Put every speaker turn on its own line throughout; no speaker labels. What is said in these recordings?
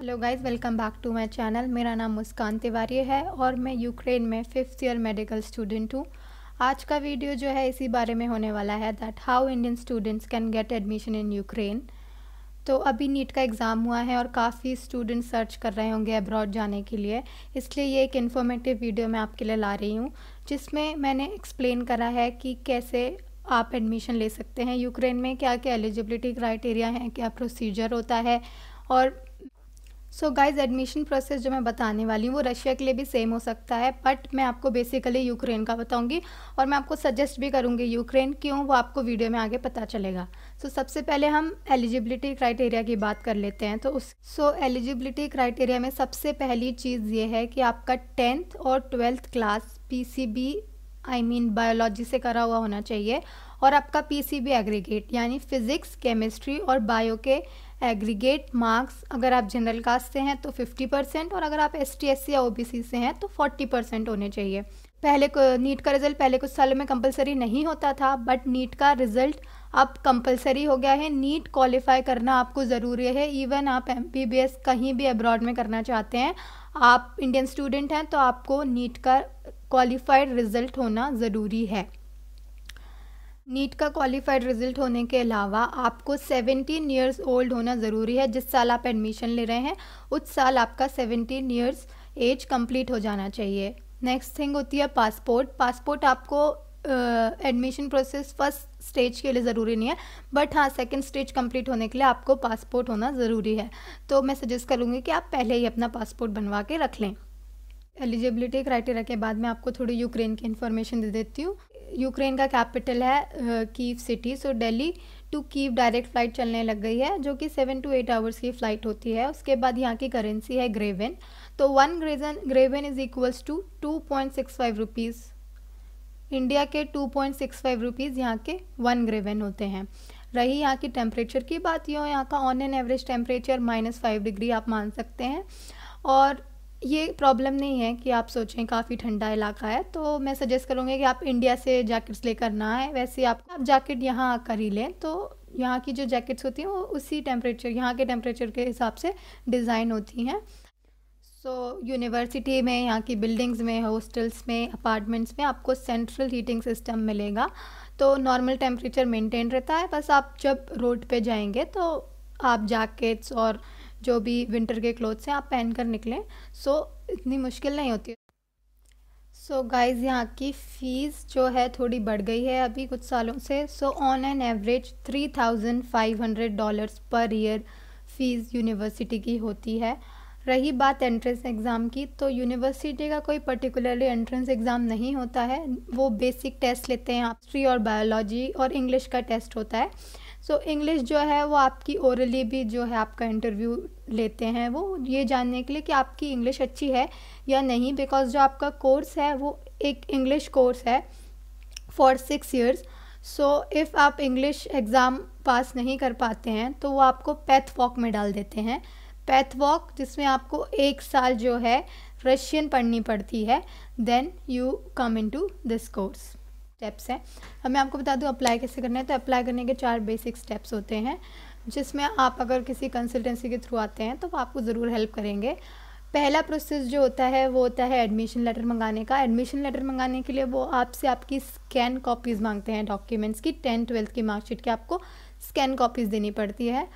hello guys welcome back to my channel मेरा नाम मुस्कान तिवारी है और मैं यूक्रेन में फिफ्थ ईयर मेडिकल स्टूडेंट हूँ आज का वीडियो जो है इसी बारे में होने वाला है that how Indian students can get admission in Ukraine तो अभी नीट का एग्ज़ाम हुआ है और काफ़ी स्टूडेंट सर्च कर रहे होंगे अब्रॉड जाने के लिए इसलिए ये एक इन्फॉर्मेटिव वीडियो मैं आपके लिए ला रही हूँ जिसमें मैंने एक्सप्लेन करा है कि कैसे आप एडमिशन ले सकते हैं यूक्रेन में क्या क्या एलिजिबिलिटी क्राइटेरिया हैं क्या प्रोसीजर होता है और सो गाइज एडमिशन प्रोसेस जो मैं बताने वाली हूँ वो रशिया के लिए भी सेम हो सकता है बट मैं आपको बेसिकली यूक्रेन का बताऊँगी और मैं आपको सजेस्ट भी करूँगी यूक्रेन क्यों वो आपको वीडियो में आगे पता चलेगा सो so, सबसे पहले हम एलिजिबिलिटी क्राइटेरिया की बात कर लेते हैं तो उस सो एलिजिबिलिटी क्राइटेरिया में सबसे पहली चीज़ ये है कि आपका टेंथ और twelfth class P C B I mean biology से करा हुआ होना चाहिए और आपका पी सी बी एग्रीगेट यानी फिज़िक्स केमिस्ट्री और बायो के एग्रीगेट मार्क्स अगर आप जनरल कास्ट से हैं तो 50 परसेंट और अगर आप एस टी एस सी या ओ बी सी से हैं तो 40 परसेंट होने चाहिए पहले नीट का रिज़ल्ट पहले कुछ सालों में कंपलसरी नहीं होता था बट नीट का रिज़ल्ट अब कंपलसरी हो गया है नीट क्वालिफाई करना आपको ज़रूरी है इवन आप एम बी बी एस कहीं भी अब्रॉड में करना चाहते हैं आप इंडियन स्टूडेंट हैं तो आपको नीट का क्वालिफाइड रिज़ल्ट होना ज़रूरी है नीट का क्वालिफाइड रिजल्ट होने के अलावा आपको 17 ईयर्स ओल्ड होना ज़रूरी है जिस साल आप एडमिशन ले रहे हैं उस साल आपका 17 ईयर्स एज कंप्लीट हो जाना चाहिए नेक्स्ट थिंग होती है पासपोर्ट पासपोर्ट आपको एडमिशन प्रोसेस फर्स्ट स्टेज के लिए ज़रूरी नहीं है बट हाँ सेकंड स्टेज कंप्लीट होने के लिए आपको पासपोर्ट होना ज़रूरी है तो मैं सजेस्ट करूँगी कि आप पहले ही अपना पासपोर्ट बनवा के रख लें एलिजिबिलिटी क्राइटेरिया के बाद मैं आपको थोड़ी यूक्रेन की इन्फॉर्मेशन दे देती हूँ यूक्रेन का कैपिटल है Kyiv city so Delhi to Kyiv direct flight चलने लग गई है जो कि सेवन टू एट आवर्स की फ़्लाइट होती है उसके बाद यहाँ की करेंसी है ग्रेवन तो one hryvnia hryvnia is equals to two point six five rupees India के two point six five rupees यहाँ के वन ग्रेवन होते हैं रही यहाँ की टेम्परेचर की बात यूँ यहाँ का on an average temperature minus five degree आप मान सकते हैं और ये प्रॉब्लम नहीं है कि आप सोचें काफ़ी ठंडा इलाका है तो मैं सजेस्ट करूँगी कि आप इंडिया से जैकेट्स लेकर ना आए वैसे आप आप जैकेट यहाँ आकर ही लें तो यहाँ की जो जैकेट्स होती हैं वो उसी टेम्परेचर यहाँ के टेम्परेचर के हिसाब से डिज़ाइन होती हैं सो so, यूनिवर्सिटी में यहाँ की बिल्डिंग्स में हॉस्टल्स में अपार्टमेंट्स में आपको सेंट्रल हीटिंग सिस्टम मिलेगा तो नॉर्मल टेम्परेचर मेंटेन रहता है बस आप जब रोड पे जाएंगे तो आप जैकेट्स और जो भी विंटर के क्लोथ्स हैं आप पहन कर निकलें सो इतनी मुश्किल नहीं होती सो गाइज़ यहाँ की फ़ीस जो है थोड़ी बढ़ गई है अभी कुछ सालों से so on an average three thousand five hundred dollars per year fees university की होती है रही बात एंट्रेंस एग्ज़ाम की तो यूनिवर्सिटी का कोई पर्टिकुलरली एंट्रेंस एग्ज़ाम नहीं होता है वो बेसिक टेस्ट लेते हैं हिस्ट्री और बायोलॉजी और इंग्लिश का टेस्ट होता है सो so, इंग्लिश जो है वो आपकी ओरली भी जो है आपका इंटरव्यू लेते हैं वो ये जानने के लिए कि आपकी इंग्लिश अच्छी है या नहीं बिकॉज जो आपका कोर्स है वो एक इंग्लिश कोर्स है for six years so if आप इंग्लिश एग्ज़ाम पास नहीं कर पाते हैं तो वो आपको पैथ वॉक में डाल देते हैं पैथ वॉक जिसमें आपको एक साल जो है रशियन पढ़नी पड़ती है then you come in to this course steps हैं अब मैं आपको बता दूं अप्लाई कैसे करना है तो अप्लाई करने के चार बेसिक स्टेप्स होते हैं जिसमें आप अगर किसी कंसल्टेंसी के थ्रू आते हैं तो वो आपको ज़रूर हेल्प करेंगे पहला प्रोसेस जो होता है वो होता है एडमिशन लेटर मंगाने का एडमिशन लेटर मंगाने के लिए वो आपसे आपकी स्कैन कॉपीज़ मांगते हैं डॉक्यूमेंट्स की टेंथ ट्वेल्थ की मार्कशीट की आपको स्कैन कॉपीज़ देनी पड़ती है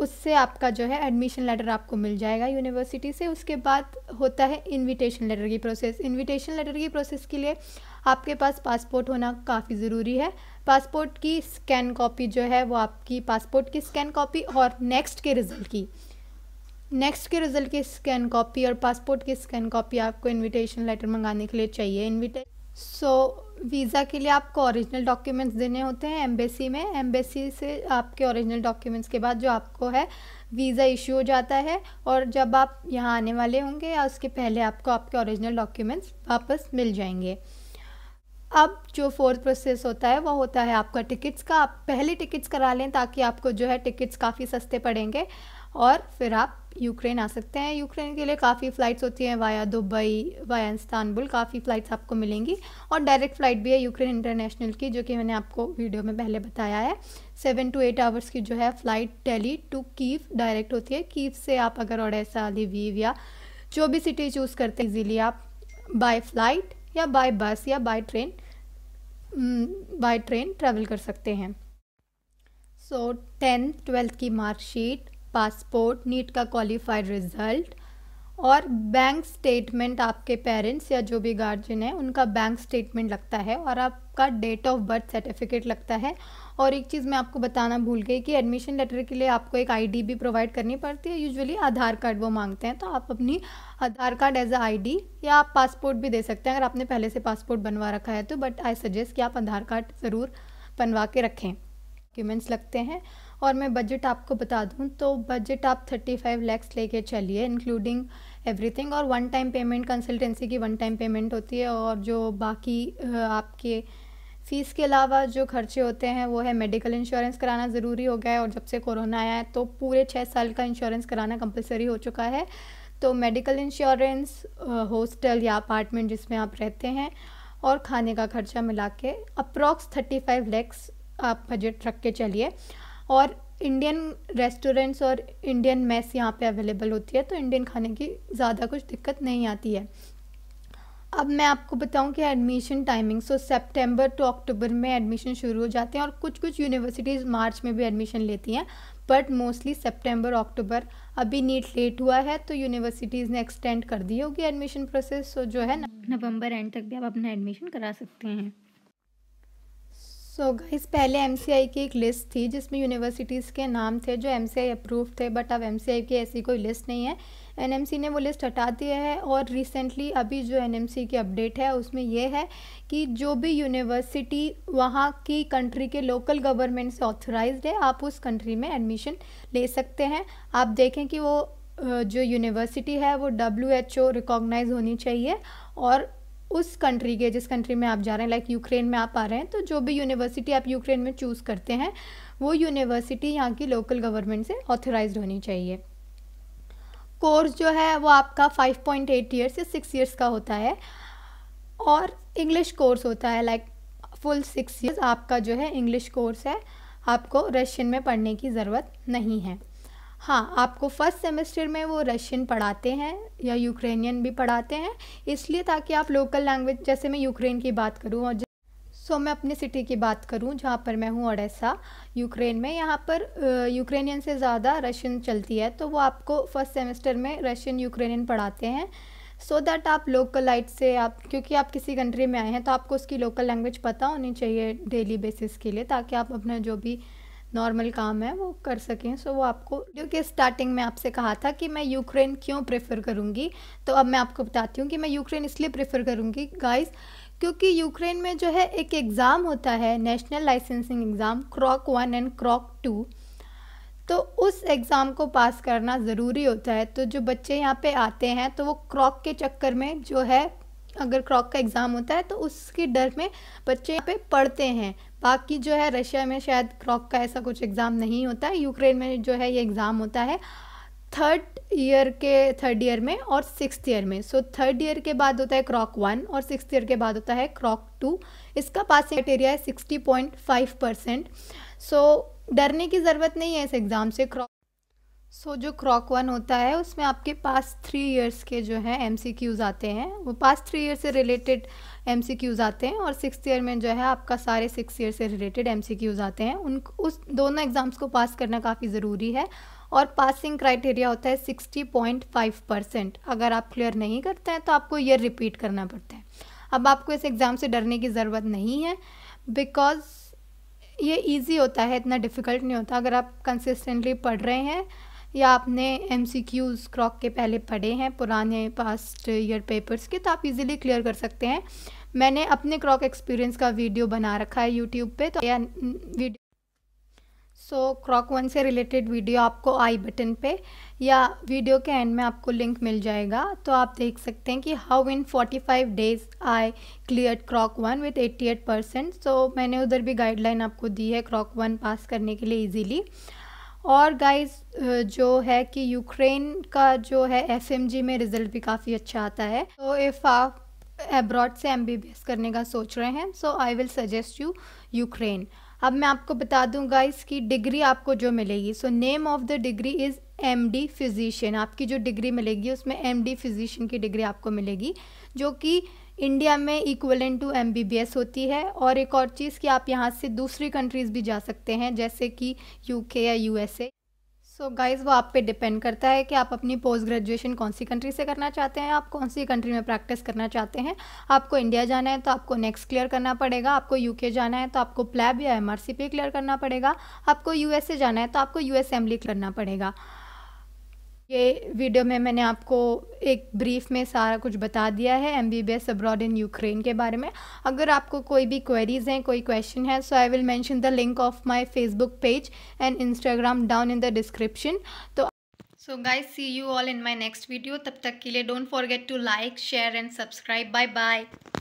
उससे आपका जो है एडमिशन लेटर आपको मिल जाएगा यूनिवर्सिटी से उसके बाद होता है इनविटेशन लेटर की प्रोसेस इनविटेशन लेटर की प्रोसेस के लिए आपके पास पासपोर्ट होना काफ़ी ज़रूरी है पासपोर्ट की स्कैन कॉपी जो है वो आपकी पासपोर्ट की स्कैन कॉपी और नेक्स्ट के रिज़ल्ट की नेक्स्ट के रिज़ल्ट की स्कैन कॉपी और पासपोर्ट की स्कैन कॉपी आपको इनविटेशन लेटर मंगाने के लिए चाहिए इन्विटे सो so, वीज़ा के लिए आपको ओरिजिनल डॉक्यूमेंट्स देने होते हैं एम्बेसी में एम्बेसी से आपके ओरिजिनल डॉक्यूमेंट्स के बाद जो आपको है वीज़ा इशू हो जाता है और जब आप यहाँ आने वाले होंगे या उसके पहले आपको आपके ओरिजिनल डॉक्यूमेंट्स वापस मिल जाएंगे अब जो फोर्थ प्रोसेस होता है वो होता है आपका टिकट्स का आप पहले टिकट्स करा लें ताकि आपको जो है टिकट्स काफ़ी सस्ते पड़ेंगे और फिर आप यूक्रेन आ सकते हैं यूक्रेन के लिए काफ़ी फ़्लाइट्स होती हैं वाया दुबई वाया इस्तानबुल काफ़ी फ़्लाइट्स आपको मिलेंगी और डायरेक्ट फ़्लाइट भी है यूक्रेन इंटरनेशनल की जो कि मैंने आपको वीडियो में पहले बताया है सेवन टू एट आवर्स की जो है flight daily to Kyiv direct होती है कीव से आप अगर ओडेसा लिवीव या जो भी सिटी चूज़ करते हैं इजीली आप बाय फ्लाइट या बाय बस या by train by train travel कर सकते हैं सो टेंथ ट्वेल्थ की मार्कशीट पासपोर्ट नीट का क्वालिफाइड रिजल्ट और बैंक स्टेटमेंट आपके पेरेंट्स या जो भी गार्जियन है उनका बैंक स्टेटमेंट लगता है और आपका डेट ऑफ बर्थ सर्टिफिकेट लगता है और एक चीज़ मैं आपको बताना भूल गई कि एडमिशन लेटर के लिए आपको एक आईडी भी प्रोवाइड करनी पड़ती है यूजुअली आधार कार्ड वो मांगते हैं तो आप अपनी Aadhaar card as a ID या आप पासपोर्ट भी दे सकते हैं अगर आपने पहले से पासपोर्ट बनवा रखा है तो बट आई सजेस्ट कि आप आधार कार्ड ज़रूर बनवा के रखें डॉक्यूमेंट्स लगते हैं और मैं बजट आपको बता दूँ तो बजट आप थर्टी फाइव लैक्स लेके चलिए इंक्लूडिंग एवरीथिंग और वन टाइम पेमेंट कंसल्टेंसी की वन टाइम पेमेंट होती है और जो बाकी आपके फ़ीस के अलावा जो खर्चे होते हैं वो है मेडिकल इंश्योरेंस कराना ज़रूरी हो गया है और जब से कोरोना आया है तो पूरे छः साल का इंश्योरेंस कराना कंपलसरी हो चुका है तो मेडिकल इंश्योरेंस हॉस्टल या अपार्टमेंट जिसमें आप रहते हैं और खाने का खर्चा मिला के अप्रॉक्स थर्टी फाइव लैक्स आप बजट रख के चलिए और इंडियन रेस्टोरेंट्स और इंडियन मेस यहाँ पे अवेलेबल होती है तो इंडियन खाने की ज़्यादा कुछ दिक्कत नहीं आती है अब मैं आपको बताऊं कि admission timing so September to October में एडमिशन शुरू हो जाते हैं और कुछ कुछ यूनिवर्सिटीज़ मार्च में भी एडमिशन लेती हैं बट मोस्टली सितंबर अक्टूबर अभी नीट लेट हुआ है तो यूनिवर्सिटीज़ ने एक्सटेंड कर दी होगी एडमिशन प्रोसेस सो जो है नवंबर एंड तक भी आप अपना एडमिशन करा सकते हैं सो so गाइस पहले एम की एक लिस्ट थी जिसमें यूनिवर्सिटीज़ के नाम थे जो एम अप्रूव थे बट अब एम की ऐसी कोई लिस्ट नहीं है एन ने वो लिस्ट हटा दिया है और रिसेंटली अभी जो एन की अपडेट है उसमें यह है कि जो भी यूनिवर्सिटी वहाँ की कंट्री के लोकल गवर्नमेंट से ऑथोराइज है आप उस कंट्री में एडमिशन ले सकते हैं आप देखें कि वो जो यूनिवर्सिटी है वो डब्ल्यू एच ओ होनी चाहिए और उस कंट्री के जिस कंट्री में आप जा रहे हैं लाइक यूक्रेन में आप आ रहे हैं तो जो भी यूनिवर्सिटी आप यूक्रेन में चूज़ करते हैं वो यूनिवर्सिटी यहाँ की लोकल गवर्नमेंट से ऑथोराइज होनी चाहिए कोर्स जो है वो आपका 5.8 पॉइंट एट ईयर्स या सिक्स ईयर्स का होता है और इंग्लिश कोर्स होता है लाइक फुल सिक्स ईयर्स आपका जो है इंग्लिश कोर्स है आपको रशियन में पढ़ने की ज़रूरत नहीं है हाँ आपको फर्स्ट सेमेस्टर में वो रशियन पढ़ाते हैं या यूक्रेनियन भी पढ़ाते हैं इसलिए ताकि आप लोकल लैंग्वेज जैसे मैं यूक्रेन की बात करूँ और सो मैं अपने सिटी की बात करूँ जहाँ पर मैं हूँ ओडेसा यूक्रेन में यहाँ पर यूक्रेनियन से ज़्यादा रशियन चलती है तो वो आपको फर्स्ट सेमेस्टर में रशियन यूक्रेनियन पढ़ाते हैं सो so दैट आप लोकल लाइट से आप क्योंकि आप किसी कंट्री में आए हैं तो आपको उसकी लोकल लैंग्वेज पता होनी चाहिए डेली बेसिस के लिए ताकि आप अपना जो भी नॉर्मल काम है वो कर सकें सो so, वो आपको क्योंकि स्टार्टिंग में आपसे कहा था कि मैं यूक्रेन क्यों प्रेफर करूँगी तो अब मैं आपको बताती हूँ कि मैं यूक्रेन इसलिए प्रेफर करूँगी गाइस क्योंकि यूक्रेन में जो है एक एग्ज़ाम होता है national licensing exam KROK one and KROK two तो उस एग्ज़ाम को पास करना ज़रूरी होता है तो जो बच्चे यहाँ पे आते हैं तो वो क्रॉक के चक्कर में जो है अगर क्रॉक का एग्ज़ाम होता है तो उसके डर में बच्चे यहाँ पे पढ़ते हैं बाकी जो है रशिया में शायद क्रॉक का ऐसा कुछ एग्ज़ाम नहीं होता है यूक्रेन में जो है ये एग्ज़ाम होता है थर्ड ईयर के थर्ड ईयर में और सिक्स ईयर में सो थर्ड ईयर के बाद होता है क्रॉक वन और सिक्स ईयर के बाद होता है क्रॉक टू इसका पास क्राइटेरिया है sixty point five percent so डरने की ज़रूरत नहीं है इस एग्ज़ाम से क्रॉक सो so, जो क्रॉक वन होता है उसमें आपके पास थ्री इयर्स के जो है एम आते हैं वो पास थ्री ईयर से रिलेटेड एम आते हैं और सिक्स ईयर में जो है आपका सारे सिक्स ईयर से रिलेटेड एम आते हैं उन उस दोनों एग्ज़ाम्स को पास करना काफ़ी ज़रूरी है और पासिंग क्राइटेरिया होता है सिक्सटी पॉइंट फाइव परसेंट अगर आप क्लियर नहीं करते हैं तो आपको ईयर रिपीट करना पड़ता है अब आपको इस एग्ज़ाम से डरने की ज़रूरत नहीं है बिकॉज़ ये ईजी होता है इतना डिफ़िकल्ट नहीं होता अगर आप कंसिस्टेंटली पढ़ रहे हैं या आपने एम सी क्यूज़ क्रॉक के पहले पढ़े हैं पुराने पास्ट ईयर पेपर्स के तो आप इजीली क्लियर कर सकते हैं मैंने अपने क्रॉक एक्सपीरियंस का वीडियो बना रखा है यूट्यूब पे तो या वीडियो सो क्रॉक वन से रिलेटेड वीडियो आपको आई बटन पे या वीडियो के एंड में आपको लिंक मिल जाएगा तो आप देख सकते हैं कि how in 45 days I clear KROK one with 88 percent so मैंने उधर भी गाइडलाइन आपको दी है क्रॉक वन पास करने के लिए ईजिली और गाइस जो है कि यूक्रेन का जो है एफ में रिज़ल्ट भी काफ़ी अच्छा आता है तो इफ़ आप एब्रॉड से एम करने का सोच रहे हैं so I will suggest you Ukraine अब मैं आपको बता दूं गाइस की डिग्री आपको जो मिलेगी so name of the degree is M D physician आपकी जो डिग्री मिलेगी उसमें एम डी फिजिशियन की डिग्री आपको मिलेगी जो कि इंडिया में इक्वलेंट टू एम होती है और एक और चीज़ कि आप यहाँ से दूसरी कंट्रीज़ भी जा सकते हैं जैसे कि यूके या यूएसए सो so गाइज़ वो आप पे डिपेंड करता है कि आप अपनी पोस्ट ग्रेजुएशन कौन सी कंट्री से करना चाहते हैं आप कौन सी कंट्री में प्रैक्टिस करना चाहते हैं आपको इंडिया जाना है तो आपको नेक्स्ट क्लियर करना पड़ेगा आपको यूके जाना है तो आपको प्लैब या एमआरसी पे क्लियर करना पड़ेगा आपको यूएसए जाना है तो आपको यूएसएमली करना पड़ेगा ये वीडियो में मैंने आपको एक ब्रीफ में सारा कुछ बता दिया है M B B S abroad in Ukraine के बारे में अगर आपको कोई भी क्वेरीज हैं कोई क्वेश्चन है so I will mention the link of my Facebook page and Instagram down in the description तो so guys see you all in my next video तब तक के लिए don't forget to like share and subscribe bye bye